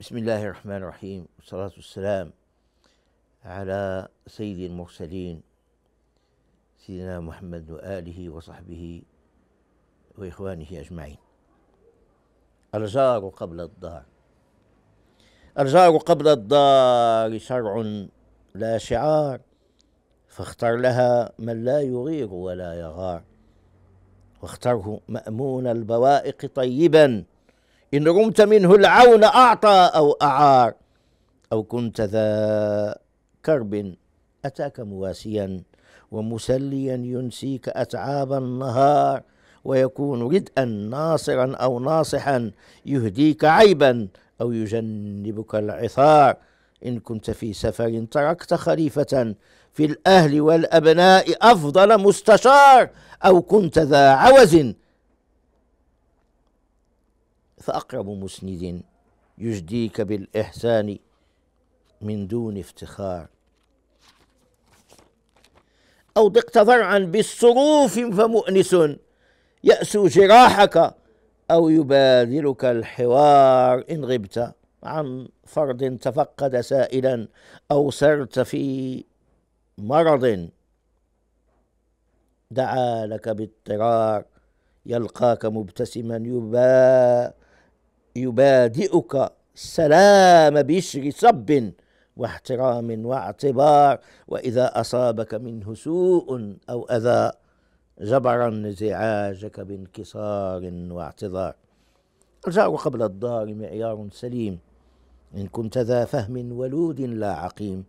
بسم الله الرحمن الرحيم والصلاة والسلام على سيد المرسلين سيدنا محمد وآله وصحبه وإخوانه أجمعين الجار قبل الدار الجار قبل الدار شرع لا شعار فاختر لها من لا يغير ولا يغار واختره مأمون البوائق طيبا إن رمت منه العون أعطى أو أعار أو كنت ذا كرب أتاك مواسيا ومسليا ينسيك أتعاب النهار ويكون ردءا ناصرا أو ناصحا يهديك عيبا أو يجنبك العثار إن كنت في سفر تركت خليفة في الأهل والأبناء أفضل مستشار أو كنت ذا عوز فأقرب مسند يجديك بالإحسان من دون افتخار أو ضقت ضرعا بالصروف فمؤنس يأسو جراحك أو يبادلك الحوار إن غبت عن فرض تفقد سائلا أو سرت في مرض دعا لك باضطرار يلقاك مبتسما يبا يبادئك سلام بشر صب واحترام واعتبار وإذا أصابك منه سوء أو أذى جبرا انزعاجك بانكسار واعتذار الجار قبل الدار معيار سليم إن كنت ذا فهم ولود لا عقيم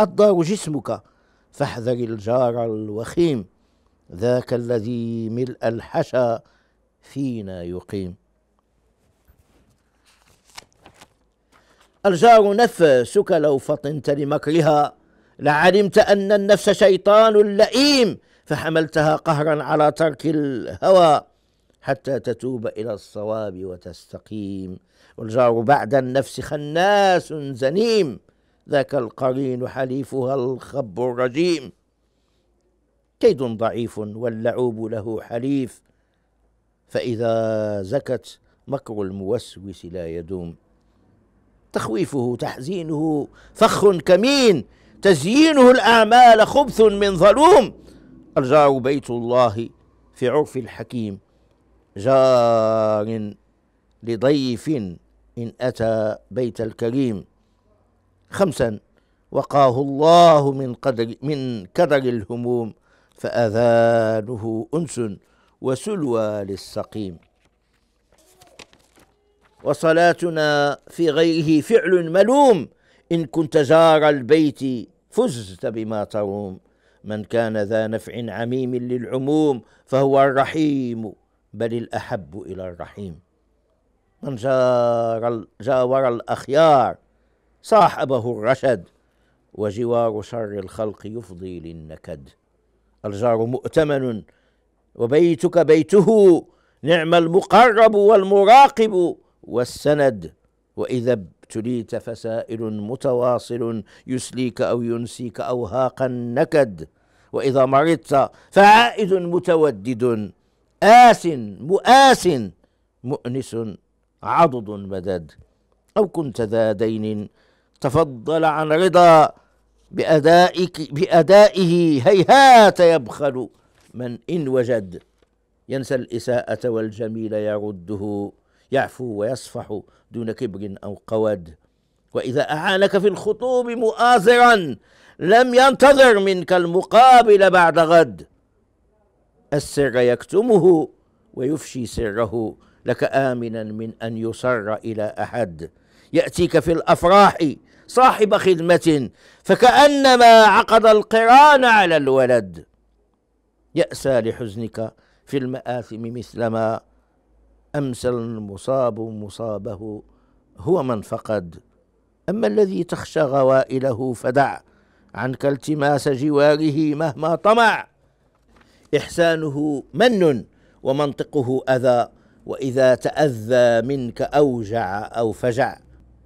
الدار جسمك فاحذر الجار الوخيم ذاك الذي ملء الحشا فينا يقيم الجار نفسك لو فطنت لمكرها لعلمت أن النفس شيطان لئيم فحملتها قهرا على ترك الهوى حتى تتوب إلى الصواب وتستقيم والجار بعد النفس خناس زنيم ذاك القرين حليفها الخب الرجيم كيد ضعيف واللعوب له حليف فإذا زكت مكر الموسوس لا يدوم تخويفه تحزينه فخ كمين تزيينه الأعمال خبث من ظلوم الجار بيت الله في عرف الحكيم جار لضيف إن أتى بيت الكريم خمسا وقاه الله من قدر من كدر الهموم فأذانه أنس وسلوى للسقيم وصلاتنا في غيره فعل ملوم إن كنت زار البيت فزت بما تروم من كان ذا نفع عميم للعموم فهو الرحيم بل الأحب إلى الرحيم من زار جاور الأخيار صاحبه الرشد وجوار شر الخلق يفضي للنكد الجار مؤتمن وبيتك بيته نعم المقرب والمراقب والسند واذا ابتليت فسائل متواصل يسليك او ينسيك اوهاق النكد واذا مرضت فعائد متودد آس مؤاس مؤنس عضد مدد أو كنت ذا دين تفضل عن رضا بأدائك بأدائه هيهات يبخل من إن وجد ينسى الإساءة والجميل يرده يعفو ويصفح دون كبر أو قود وإذا أعانك في الخطوب مؤازرا لم ينتظر منك المقابل بعد غد السر يكتمه ويفشي سره لك آمنا من أن يسر إلى أحد يأتيك في الأفراح صاحب خدمة فكأنما عقد القران على الولد يأسى لحزنك في المآثم مثلما امسى المصاب مصابه هو من فقد اما الذي تخشى غوائله فدع عنك التماس جواره مهما طمع احسانه من ومنطقه اذى واذا تاذى منك اوجع او فجع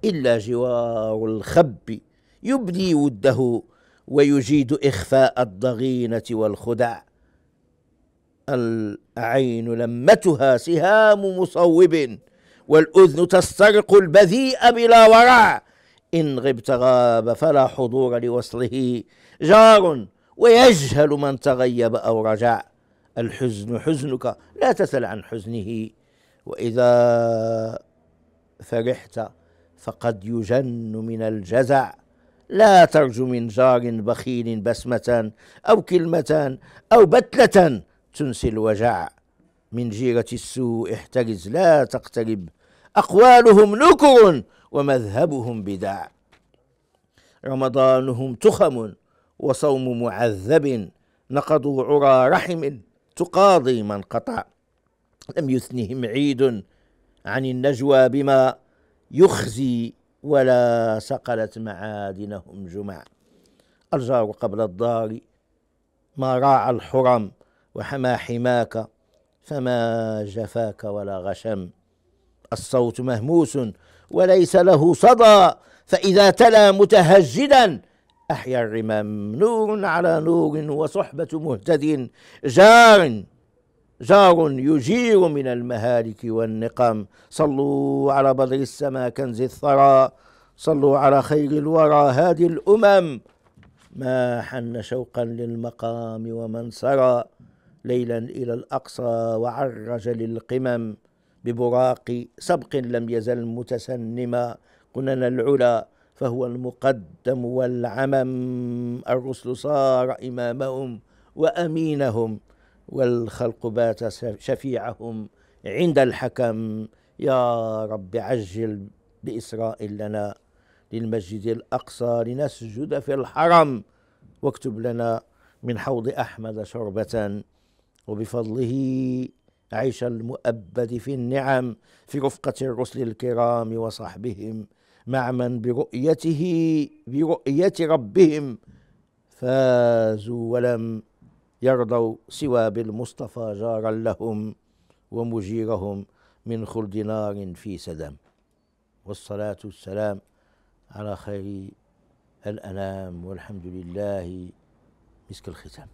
الا جوار الخب يبدي وده ويجيد اخفاء الضغينه والخدع العين لمتها سهام مصوب والأذن تسترق البذيء بلا ورع إن غبت غاب فلا حضور لوصله جار ويجهل من تغيب أو رجع الحزن حزنك لا تسل عن حزنه وإذا فرحت فقد يجن من الجزع لا ترجو من جار بخيل بسمة أو كلمة أو بتلة تنسي الوجع من جيرة السوء احترز لا تقترب أقوالهم نكر ومذهبهم بدع رمضانهم تخم وصوم معذب نقضوا عرى رحم تقاضي من قطع لم يثنهم عيد عن النجوى بما يخزي ولا صقلت معادنهم جمع الجار قبل الدار ما راعى الحرم وحما حماك فما جفاك ولا غشم الصوت مهموس وليس له صدى فإذا تلا متهجدا أحيا الرمام نور على نور وصحبة مهتد جار جار يجير من المهالك والنقم صلوا على بدر السماء كنز الثرى صلوا على خير الورى هادي الأمم ما حن شوقا للمقام ومن سرى ليلا إلى الأقصى وعرج للقمم ببراق سبق لم يزل متسنما قنن العلا فهو المقدم والعمم الرسل صار إمامهم وأمينهم والخلق بات شفيعهم عند الحكم يا رب عجل بإسرائيل لنا للمسجد الأقصى لنسجد في الحرم واكتب لنا من حوض أحمد شربة وبفضله عيش المؤبد في النعم في رفقة الرسل الكرام وصحبهم مع من برؤيته برؤية ربهم فازوا ولم يرضوا سوى بالمصطفى جارا لهم ومجيرهم من خلد نار في سدم والصلاة والسلام على خير الأنام والحمد لله مسك الختام